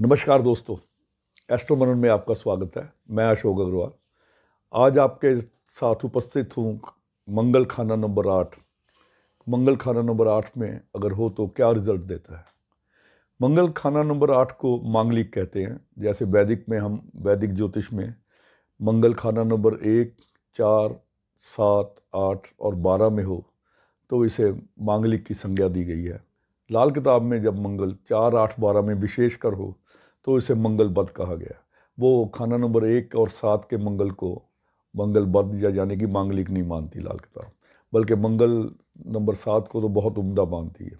नमस्कार दोस्तों एस्ट्रो मनन में आपका स्वागत है मैं अशोक अग्रवाल आज आपके साथ उपस्थित हूँ मंगल खाना नंबर आठ मंगल खाना नंबर आठ में अगर हो तो क्या रिजल्ट देता है मंगल खाना नंबर आठ को मांगलिक कहते हैं जैसे वैदिक में हम वैदिक ज्योतिष में मंगल खाना नंबर एक चार सात आठ और बारह में हो तो इसे मांगलिक की संज्ञा दी गई है लाल किताब में जब मंगल चार आठ बारह में विशेषकर हो तो इसे मंगल बद कहा गया वो खाना नंबर एक और सात के मंगल को मंगल बद या यानी कि मांगलिक नहीं मानती लाल किताब बल्कि मंगल नंबर सात को तो बहुत उम्दा मानती है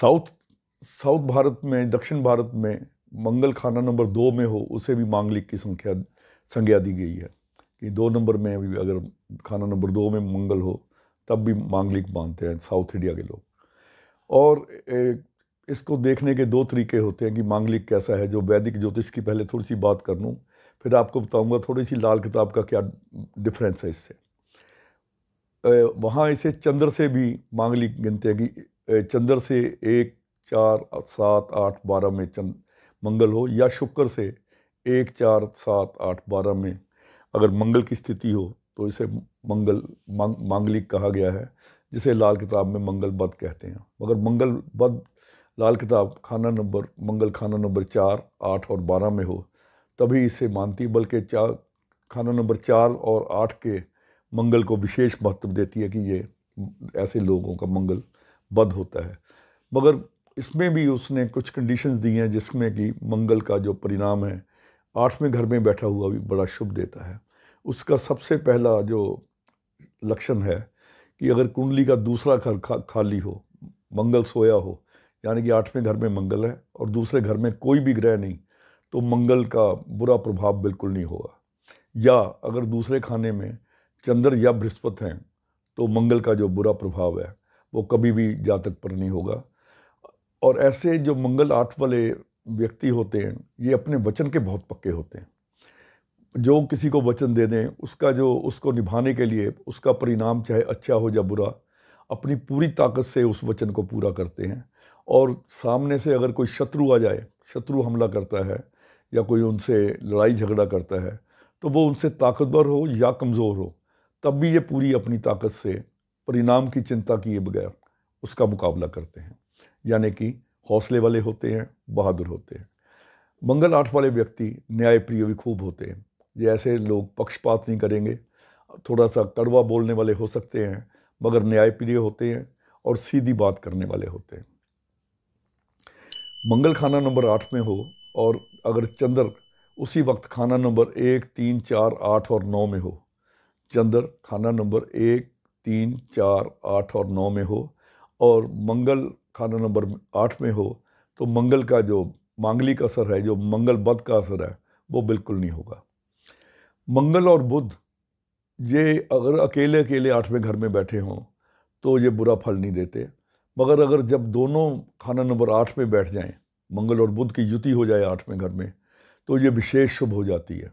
साउथ साउथ भारत में दक्षिण भारत में मंगल खाना नंबर दो में हो उसे भी मांगलिक की संख्या संज्ञा दी गई है कि दो नंबर में भी अगर खाना नंबर दो में मंगल हो तब भी मांगलिक मानते हैं साउथ इंडिया के लोग और इसको देखने के दो तरीके होते हैं कि मांगलिक कैसा है जो वैदिक ज्योतिष की पहले थोड़ी सी बात कर लूँ फिर आपको बताऊँगा थोड़ी सी लाल किताब का क्या डिफरेंस है इससे वहाँ इसे चंद्र से भी मांगलिक गिनते हैं कि चंद्र से एक चार सात आठ बारह में चंद मंगल हो या शुक्र से एक चार सात आठ बारह में अगर मंगल की स्थिति हो तो इसे मंगल मांग, मांगलिक कहा गया है जिसे लाल किताब में मंगल बद कहते हैं मगर मंगल बद लाल किताब खाना नंबर मंगल खाना नंबर चार आठ और बारह में हो तभी इसे मानती बल्कि चार खाना नंबर चार और आठ के मंगल को विशेष महत्व देती है कि ये ऐसे लोगों का मंगल बद होता है मगर इसमें भी उसने कुछ कंडीशंस दी हैं जिसमें कि मंगल का जो परिणाम है आठवें घर में बैठा हुआ भी बड़ा शुभ देता है उसका सबसे पहला जो लक्षण है कि अगर कुंडली का दूसरा घर खा, खाली हो मंगल सोया हो यानी कि आठवें घर में मंगल है और दूसरे घर में कोई भी ग्रह नहीं तो मंगल का बुरा प्रभाव बिल्कुल नहीं होगा या अगर दूसरे खाने में चंद्र या बृहस्पति हैं तो मंगल का जो बुरा प्रभाव है वो कभी भी जातक पर नहीं होगा और ऐसे जो मंगल आठ वाले व्यक्ति होते हैं ये अपने वचन के बहुत पक्के होते हैं जो किसी को वचन दे दें उसका जो उसको निभाने के लिए उसका परिणाम चाहे अच्छा हो या बुरा अपनी पूरी ताकत से उस वचन को पूरा करते हैं और सामने से अगर कोई शत्रु आ जाए शत्रु हमला करता है या कोई उनसे लड़ाई झगड़ा करता है तो वो उनसे ताकतवर हो या कमज़ोर हो तब भी ये पूरी अपनी ताकत से परिणाम की चिंता किए बगैर उसका मुकाबला करते हैं यानी कि हौसले वाले होते हैं बहादुर होते हैं मंगल आठ वाले व्यक्ति न्यायप्रिय भी खूब होते हैं ये ऐसे लोग पक्षपात नहीं करेंगे थोड़ा सा कड़वा बोलने वाले हो सकते हैं मगर न्यायप्रिय होते हैं और सीधी बात करने वाले होते हैं मंगल खाना नंबर आठ में हो और अगर चंद्र उसी वक्त खाना नंबर एक तीन चार आठ और नौ में हो चंद्र खाना नंबर एक तीन चार आठ और नौ में हो और मंगल खाना नंबर आठ में हो तो मंगल का जो मांगलिक असर है जो मंगल बद का असर है वो बिल्कुल नहीं होगा मंगल और बुध ये अगर अकेले अकेले आठवें घर में बैठे हों तो ये बुरा फल नहीं देते मगर अगर जब दोनों खाना नंबर आठ में बैठ जाएं मंगल और बुध की युति हो जाए आठ में घर में तो ये विशेष शुभ हो जाती है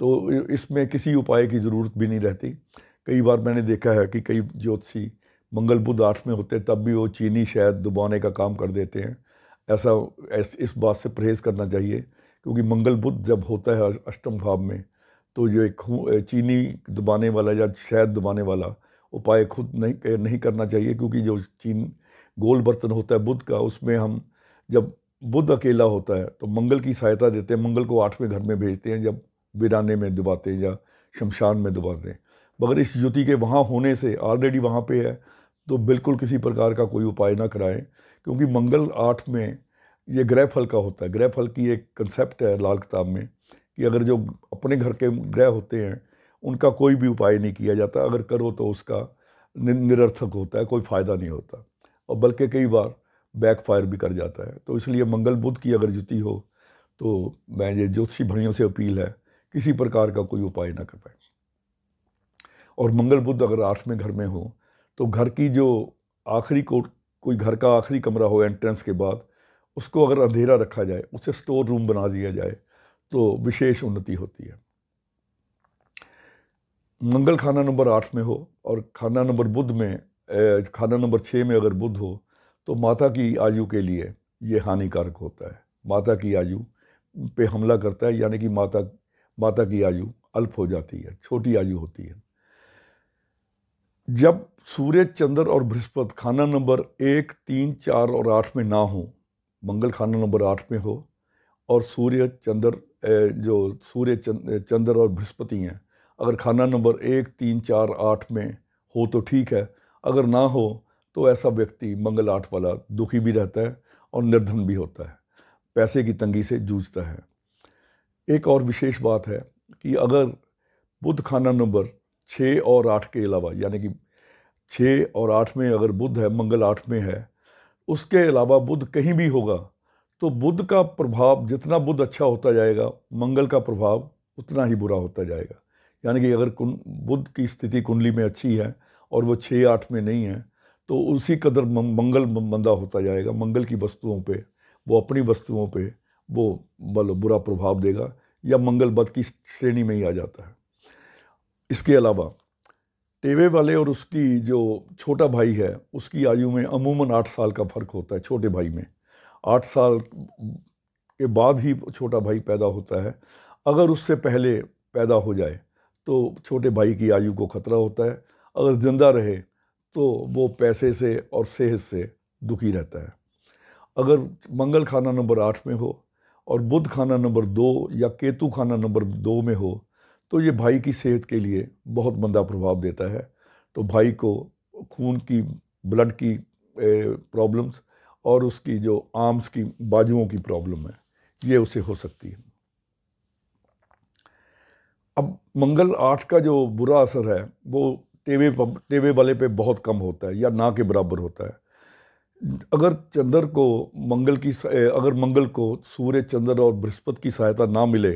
तो इसमें किसी उपाय की ज़रूरत भी नहीं रहती कई बार मैंने देखा है कि कई ज्योतिषी मंगल बुध आठ में होते तब भी वो चीनी शायद दुबाने का काम कर देते हैं ऐसा ऐस, इस बात से परहेज़ करना चाहिए क्योंकि मंगल बुध जब होता है अष्टम भाव में तो ये चीनी दुबाने वाला या शहद दुबाने वाला उपाय खुद नहीं नहीं करना चाहिए क्योंकि जो चीन गोल बर्तन होता है बुद्ध का उसमें हम जब बुद्ध अकेला होता है तो मंगल की सहायता देते हैं मंगल को आठवें घर में भेजते हैं जब बिराने में दबाते हैं या शमशान में दबाते हैं मगर इस युति के वहाँ होने से ऑलरेडी वहाँ पे है तो बिल्कुल किसी प्रकार का कोई उपाय ना कराएं क्योंकि मंगल आठ में ये ग्रह फल का होता है ग्रह फल की एक कंसेप्ट है लाल किताब में कि अगर जो अपने घर के ग्रह होते हैं उनका कोई भी उपाय नहीं किया जाता अगर करो तो उसका निरर्थक होता है कोई फ़ायदा नहीं होता और बल्कि कई बार बैकफायर भी कर जाता है तो इसलिए मंगल बुद्ध की अगर जुति हो तो मैं ये ज्योतिषी भणियों से अपील है किसी प्रकार का कोई उपाय ना कर पाए और मंगल बुद्ध अगर आठवें घर में हो तो घर की जो आखिरी कोट कोई घर का आखिरी कमरा हो एंट्रेंस के बाद उसको अगर अंधेरा रखा जाए उसे स्टोर रूम बना दिया जाए तो विशेष उन्नति होती है मंगल खाना नंबर आठ में हो और खाना नंबर बुद्ध में खाना नंबर छः में अगर बुध हो तो माता की आयु के लिए ये हानिकारक होता है माता की आयु पे हमला करता है यानी कि माता माता की आयु अल्प हो जाती है छोटी आयु होती है जब सूर्य चंद्र और बृहस्पति खाना नंबर एक तीन चार और आठ में ना हो मंगल खाना नंबर आठ में हो और सूर्य चंद्र जो सूर्य चंद्र और बृहस्पति हैं अगर खाना नंबर एक तीन चार आठ में हो तो ठीक है अगर ना हो तो ऐसा व्यक्ति मंगल आठ वाला दुखी भी रहता है और निर्धन भी होता है पैसे की तंगी से जूझता है एक और विशेष बात है कि अगर बुद्ध खाना नंबर छः और आठ के अलावा यानी कि छः और आठ में अगर बुद्ध है मंगल आठ में है उसके अलावा बुद्ध कहीं भी होगा तो बुद्ध का प्रभाव जितना बुद्ध अच्छा होता जाएगा मंगल का प्रभाव उतना ही बुरा होता जाएगा यानी कि अगर बुद्ध की स्थिति कुंडली में अच्छी है और वो छः आठ में नहीं है तो उसी कदर मंगल मंदा होता जाएगा मंगल की वस्तुओं पे वो अपनी वस्तुओं पे वो बल बुरा प्रभाव देगा या मंगल बद की श्रेणी में ही आ जाता है इसके अलावा टेवे वाले और उसकी जो छोटा भाई है उसकी आयु में अमूमन आठ साल का फ़र्क होता है छोटे भाई में आठ साल के बाद ही छोटा भाई पैदा होता है अगर उससे पहले पैदा हो जाए तो छोटे भाई की आयु को खतरा होता है अगर ज़िंदा रहे तो वो पैसे से और सेहत से दुखी रहता है अगर मंगल खाना नंबर आठ में हो और बुध खाना नंबर दो या केतु खाना नंबर दो में हो तो ये भाई की सेहत के लिए बहुत मंदा प्रभाव देता है तो भाई को खून की ब्लड की प्रॉब्लम्स और उसकी जो आर्म्स की बाजुओं की प्रॉब्लम है ये उसे हो सकती है अब मंगल आठ का जो बुरा असर है वो टेवे टेवे वाले पे बहुत कम होता है या ना के बराबर होता है अगर चंद्र को मंगल की अगर मंगल को सूर्य चंद्र और बृहस्पति की सहायता ना मिले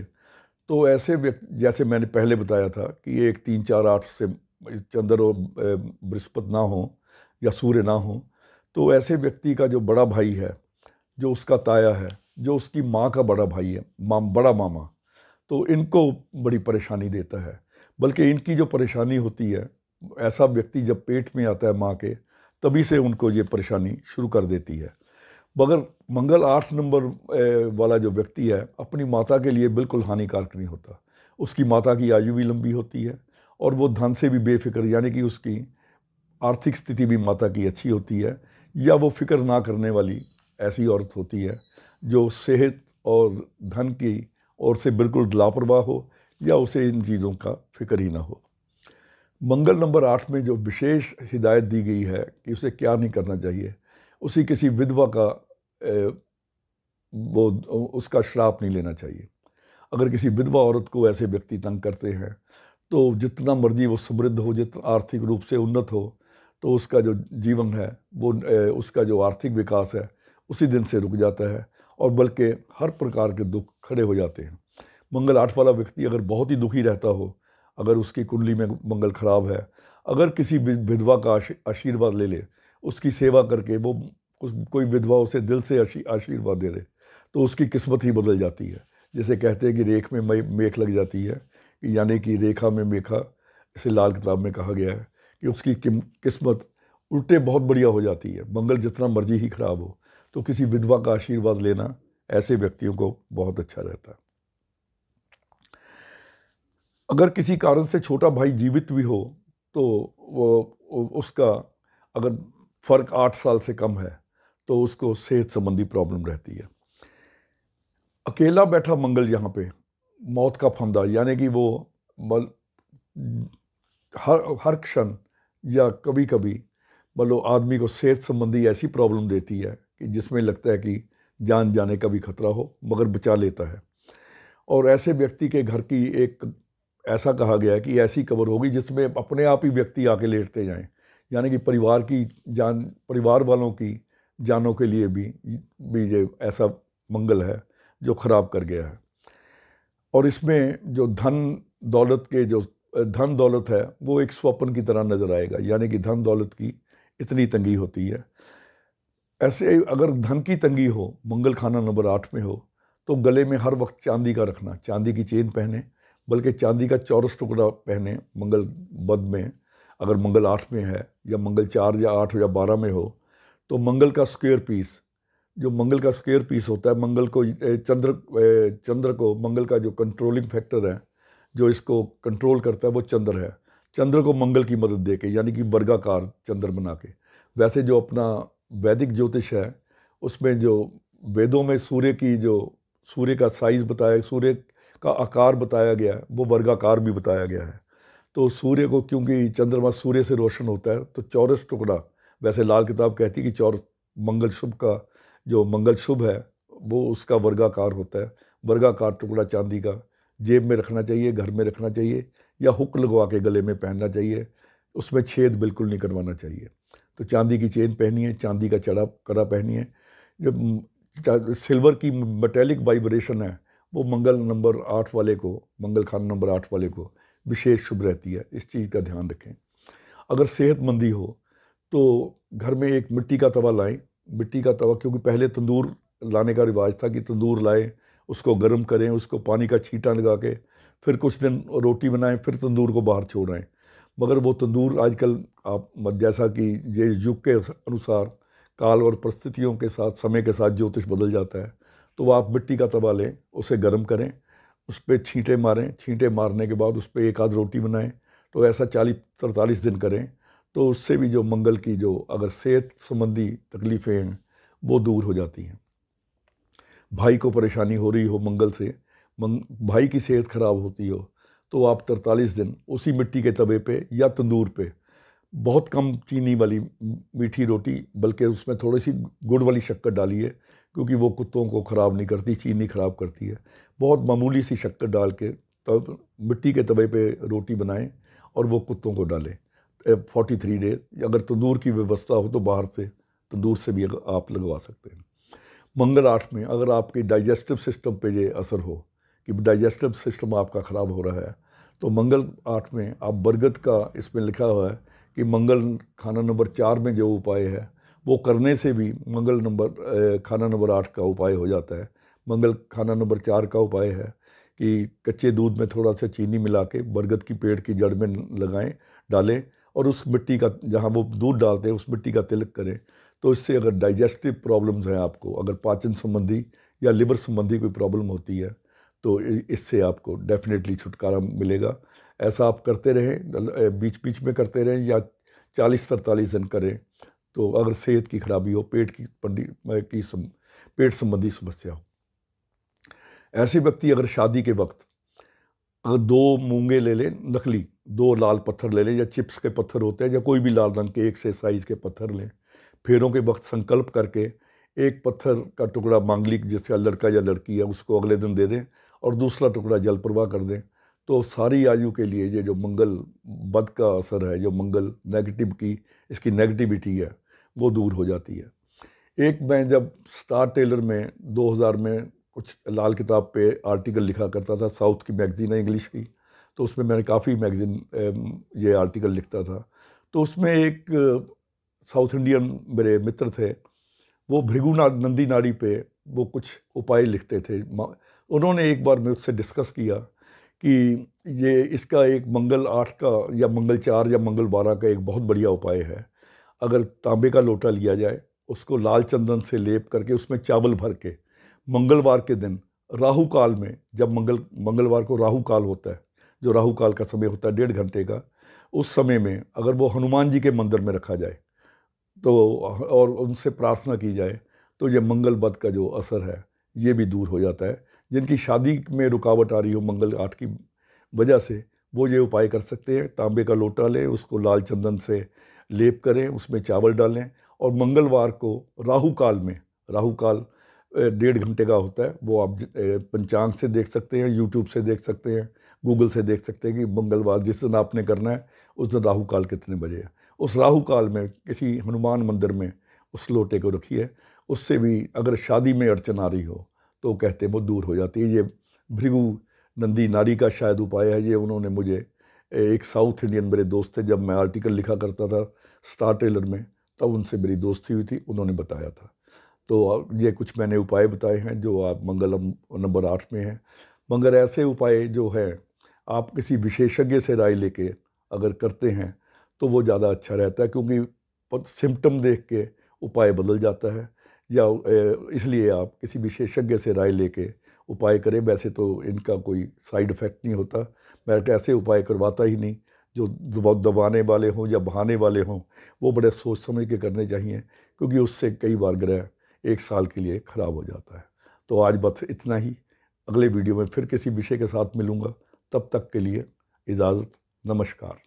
तो ऐसे जैसे मैंने पहले बताया था कि एक तीन चार आठ से चंद्र और बृहस्पति ना हो या सूर्य ना हो तो ऐसे व्यक्ति का जो बड़ा भाई है जो उसका ताया है जो उसकी माँ का बड़ा भाई है माम बड़ा मामा तो इनको बड़ी परेशानी देता है बल्कि इनकी जो परेशानी होती है ऐसा व्यक्ति जब पेट में आता है माँ के तभी से उनको ये परेशानी शुरू कर देती है मगर मंगल आठ नंबर वाला जो व्यक्ति है अपनी माता के लिए बिल्कुल हानिकारक नहीं होता उसकी माता की आयु भी लंबी होती है और वो धन से भी बेफिक्र यानी कि उसकी आर्थिक स्थिति भी माता की अच्छी होती है या वो फिक्र ना करने वाली ऐसी औरत होती है जो सेहत और धन की ओर से बिल्कुल लापरवाह हो या उसे इन चीज़ों का फिक्र ही ना हो मंगल नंबर आठ में जो विशेष हिदायत दी गई है कि उसे क्या नहीं करना चाहिए उसी किसी विधवा का ए, वो उसका श्राप नहीं लेना चाहिए अगर किसी विधवा औरत को ऐसे व्यक्ति तंग करते हैं तो जितना मर्जी वो समृद्ध हो जितना आर्थिक रूप से उन्नत हो तो उसका जो जीवन है वो ए, उसका जो आर्थिक विकास है उसी दिन से रुक जाता है और बल्कि हर प्रकार के दुख खड़े हो जाते हैं मंगल आठ वाला व्यक्ति अगर बहुत ही दुखी रहता हो अगर उसकी कुंडली में मंगल खराब है अगर किसी विधवा का आशीर्वाद ले ले उसकी सेवा करके वो कोई विधवा उसे दिल से आशीर्वाद दे दे तो उसकी किस्मत ही बदल जाती है जैसे कहते हैं कि रेख में मेख लग जाती है यानी कि रेखा में मेखा इसे लाल किताब में कहा गया है कि उसकी किस्मत उल्टे बहुत बढ़िया हो जाती है मंगल जितना मर्जी ही खराब हो तो किसी विधवा का आशीर्वाद लेना ऐसे व्यक्तियों को बहुत अच्छा रहता है अगर किसी कारण से छोटा भाई जीवित भी हो तो वो उसका अगर फ़र्क आठ साल से कम है तो उसको सेहत संबंधी प्रॉब्लम रहती है अकेला बैठा मंगल यहाँ पे मौत का फंदा यानी कि वो बल हर हर क्षण या कभी कभी बलो आदमी को सेहत संबंधी ऐसी प्रॉब्लम देती है कि जिसमें लगता है कि जान जाने का भी खतरा हो मगर बचा लेता है और ऐसे व्यक्ति के घर की एक ऐसा कहा गया है कि ऐसी कब्र होगी जिसमें अपने आप ही व्यक्ति आके लेटते जाएं यानी कि परिवार की जान परिवार वालों की जानों के लिए भी भी ये ऐसा मंगल है जो ख़राब कर गया है और इसमें जो धन दौलत के जो धन दौलत है वो एक स्वप्न की तरह नज़र आएगा यानी कि धन दौलत की इतनी तंगी होती है ऐसे अगर धन की तंगी हो मंगल खाना नंबर आठ में हो तो गले में हर वक्त चांदी का रखना चांदी की चेन पहने बल्कि चांदी का चौरस टुकड़ा पहने मंगल बद में अगर मंगल आठ में है या मंगल चार या आठ या बारह में हो तो मंगल का स्क्वेयर पीस जो मंगल का स्क्वेयर पीस होता है मंगल को चंद्र चंद्र को मंगल का जो कंट्रोलिंग फैक्टर है जो इसको कंट्रोल करता है वो चंद्र है चंद्र को मंगल की मदद दे के यानी कि वर्गाकार चंद्र बना के वैसे जो अपना वैदिक ज्योतिष है उसमें जो वेदों में सूर्य की जो सूर्य का साइज बताया सूर्य का आकार बताया गया है वो वर्गाकार भी बताया गया है तो सूर्य को क्योंकि चंद्रमा सूर्य से रोशन होता है तो चौरस टुकड़ा वैसे लाल किताब कहती है कि चौर मंगल शुभ का जो मंगल शुभ है वो उसका वर्गाकार होता है वर्गाकार टुकड़ा चांदी का जेब में रखना चाहिए घर में रखना चाहिए या हुक लगवा के गले में पहनना चाहिए उसमें छेद बिल्कुल नहीं करवाना चाहिए तो चांदी की चेन है चांदी का चढ़ा कड़ा पहनिए जब सिल्वर की मेटेलिक वाइब्रेशन है वो मंगल नंबर आठ वाले को मंगल खान नंबर आठ वाले को विशेष शुभ रहती है इस चीज़ का ध्यान रखें अगर सेहतमंदी हो तो घर में एक मिट्टी का तवा लाएं मिट्टी का तवा क्योंकि पहले तंदूर लाने का रिवाज था कि तंदूर लाएं उसको गर्म करें उसको पानी का छीटा लगा के फिर कुछ दिन रोटी बनाएं फिर तंदूर को बाहर छोड़ आएँ मगर वो तंदूर आजकल आप जैसा कि ये युग के अनुसार काल और परिस्थितियों के साथ समय के साथ ज्योतिष बदल जाता है तो वह आप मिट्टी का तवा लें उसे गर्म करें उस पर छींटे मारें छींटे मारने के बाद उस पर एक आध रोटी बनाएं तो ऐसा चालीस तरतालीस दिन करें तो उससे भी जो मंगल की जो अगर सेहत संबंधी तकलीफ़ें हैं वो दूर हो जाती हैं भाई को परेशानी हो रही हो मंगल से मंग, भाई की सेहत ख़राब होती हो तो आप तरतालीस दिन उसी मिट्टी के तवे पे या तंदूर पे बहुत कम चीनी वाली मीठी रोटी बल्कि उसमें थोड़ी सी गुड़ वाली शक्कर डालिए क्योंकि वो कुत्तों को ख़राब नहीं करती चीनी ख़राब करती है बहुत मामूली सी शक्कर डाल के तब मिट्टी के तवे पे रोटी बनाएं और वो कुत्तों को डालें फोर्टी थ्री डेज अगर तंदूर की व्यवस्था हो तो बाहर से तंदूर से भी आप लगवा सकते हैं मंगल आठ में अगर आपके डाइजेस्टिव सिस्टम पे ये असर हो कि डाइजेस्टिव सिस्टम आपका ख़राब हो रहा है तो मंगल आठ में आप बरगद का इसमें लिखा हुआ है कि मंगल खाना नंबर चार में जो उपाय है वो करने से भी मंगल नंबर खाना नंबर आठ का उपाय हो जाता है मंगल खाना नंबर चार का उपाय है कि कच्चे दूध में थोड़ा सा चीनी मिला के बरगद की पेड़ की जड़ में लगाएं डालें और उस मिट्टी का जहाँ वो दूध डालते हैं उस मिट्टी का तिलक करें तो इससे अगर डाइजेस्टिव प्रॉब्लम्स हैं आपको अगर पाचन संबंधी या लिवर संबंधी कोई प्रॉब्लम होती है तो इससे आपको डेफिनेटली छुटकारा मिलेगा ऐसा आप करते रहें बीच बीच में करते रहें या चालीस तरतालीस दिन करें तो अगर सेहत की खराबी हो पेट की की सम, पेट संबंधी समस्या हो ऐसे व्यक्ति अगर शादी के वक्त अगर दो मूंगे ले लें नकली दो लाल पत्थर ले लें या चिप्स के पत्थर होते हैं या कोई भी लाल रंग के एक से साइज के पत्थर लें फेरों के वक्त संकल्प करके एक पत्थर का टुकड़ा मांगलिक जिसका लड़का या लड़की है उसको अगले दिन दे दें और दूसरा टुकड़ा जल प्रवाह कर दें तो सारी आयु के लिए ये जो मंगल बद का असर है जो मंगल नेगेटिव की इसकी नेगेटिविटी है वो दूर हो जाती है एक मैं जब स्टार टेलर में 2000 में कुछ लाल किताब पे आर्टिकल लिखा करता था साउथ की मैगज़ीन है इंग्लिश की तो उसमें मैंने काफ़ी मैगज़ीन ये आर्टिकल लिखता था तो उसमें एक साउथ इंडियन मेरे मित्र थे वो भृगु ना, नंदी नाड़ी पे वो कुछ उपाय लिखते थे उन्होंने एक बार मैं उससे डिस्कस किया कि ये इसका एक मंगल आठ का या मंगल चार या मंगल बारह का एक बहुत बढ़िया उपाय है अगर तांबे का लोटा लिया जाए उसको लाल चंदन से लेप करके उसमें चावल भर के मंगलवार के दिन राहु काल में जब मंगल मंगलवार को राहु काल होता है जो राहु काल का समय होता है डेढ़ घंटे का उस समय में अगर वो हनुमान जी के मंदिर में रखा जाए तो और उनसे प्रार्थना की जाए तो ये मंगल बद का जो असर है ये भी दूर हो जाता है जिनकी शादी में रुकावट आ रही हो मंगल आठ की वजह से वो ये उपाय कर सकते हैं तांबे का लोटा लें उसको लाल चंदन से लेप करें उसमें चावल डालें और मंगलवार को राहु काल में राहु काल डेढ़ घंटे का होता है वो आप पंचांग से देख सकते हैं यूट्यूब से देख सकते हैं गूगल से देख सकते हैं कि मंगलवार जिस दिन आपने करना है उस दिन राहु काल कितने बजे है उस राहु काल में किसी हनुमान मंदिर में उस लोटे को रखिए उससे भी अगर शादी में अड़चन आ रही हो तो कहते हैं वो दूर हो जाती है ये भृगु नंदी नारी का शायद उपाय है ये उन्होंने मुझे एक साउथ इंडियन मेरे दोस्त थे जब मैं आर्टिकल लिखा करता था स्टार टेलर में तब उनसे मेरी दोस्ती हुई थी उन्होंने बताया था तो ये कुछ मैंने उपाय बताए हैं जो आप मंगलम नंबर आठ में हैं मगर ऐसे उपाय जो हैं आप किसी विशेषज्ञ से राय लेके अगर करते हैं तो वो ज़्यादा अच्छा रहता है क्योंकि सिम्टम देख के उपाय बदल जाता है या इसलिए आप किसी विशेषज्ञ से राय लेके उपाय करें वैसे तो इनका कोई साइड इफ़ेक्ट नहीं होता मैं ऐसे उपाय करवाता ही नहीं जो दबाने वाले हों या बहाने वाले हों वो बड़े सोच समझ के करने चाहिए क्योंकि उससे कई बार ग्रह एक साल के लिए ख़राब हो जाता है तो आज बस इतना ही अगले वीडियो में फिर किसी विषय के साथ मिलूँगा तब तक के लिए इजाज़त नमस्कार